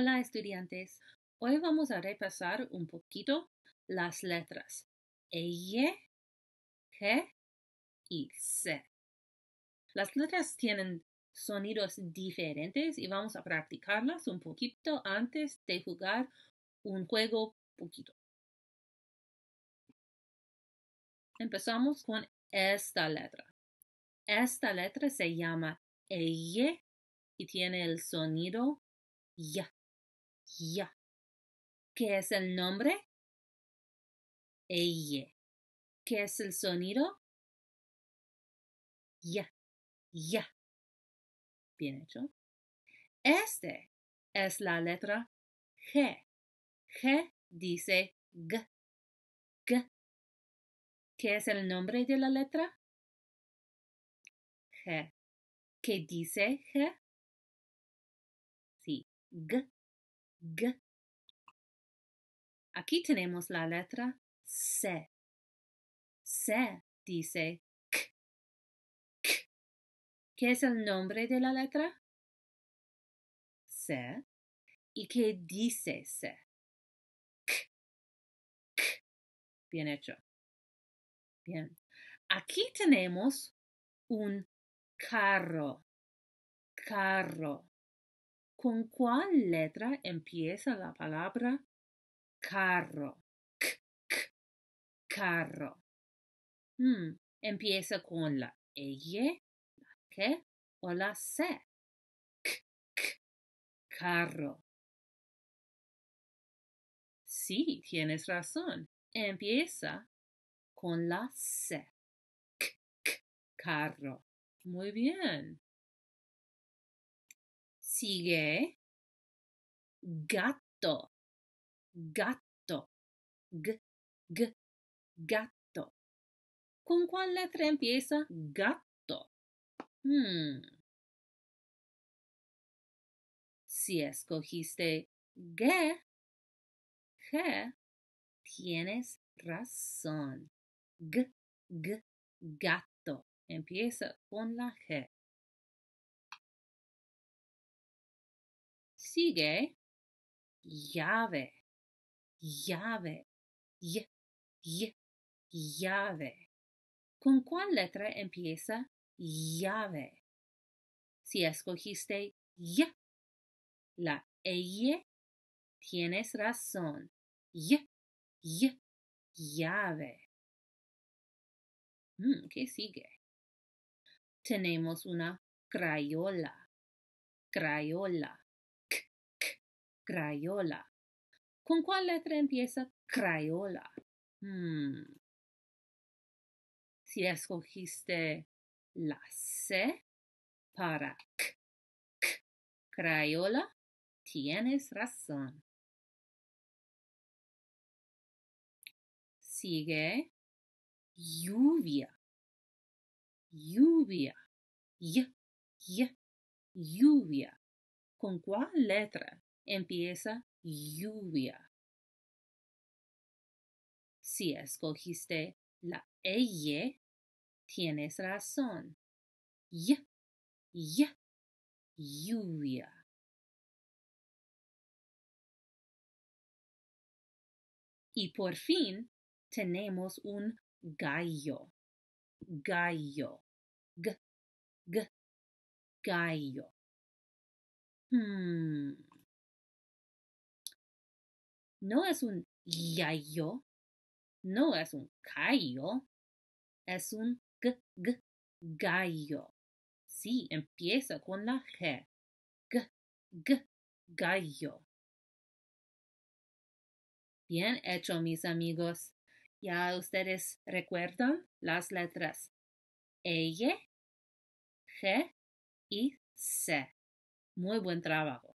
Hola estudiantes, hoy vamos a repasar un poquito las letras E, G y C. Las letras tienen sonidos diferentes y vamos a practicarlas un poquito antes de jugar un juego poquito. Empezamos con esta letra. Esta letra se llama e y tiene el sonido ya. Ya. ¿Qué es el nombre? Ella. ¿Qué es el sonido? Ya. Ya. Bien hecho. Este es la letra G. G dice G. G. ¿Qué es el nombre de la letra? G. ¿Qué dice G? Sí, G Aquí tenemos la letra C. C dice k. ¿Qué es el nombre de la letra? C. ¿Y qué dice C? K. Bien hecho. Bien. Aquí tenemos un carro. Carro con cuál letra empieza la palabra carro. carro. Hmm, empieza con la E, la q o la C. K, carro. Sí, tienes razón. Empieza con la C. k, carro. Muy bien sigue gato, gato, g, g, gato. ¿Con cuál letra empieza gato? Hmm. Si escogiste g, g, tienes razón. G, g, gato. Empieza con la G. Sigue llave, llave, y, y, llave. ¿Con cuál letra empieza llave? Si escogiste y, la y, tienes razón. Y, y, llave. Mm, ¿Qué sigue? Tenemos una crayola, crayola. Crayola. ¿Con cuál letra empieza Crayola? Hmm. Si escogiste la C para C, C, Crayola, tienes razón. Sigue lluvia. Lluvia. Y, y, lluvia. ¿Con cuál letra empieza lluvia. Si escogiste la e, tienes razón. Y, y, lluvia. Y por fin tenemos un gallo. Gallo. G, g, gallo. Hmm. No es un yayo, no es un cayo, es un g, g, gallo. Sí, empieza con la g. G, g, gallo. Bien hecho, mis amigos. Ya ustedes recuerdan las letras E, G y C. Muy buen trabajo.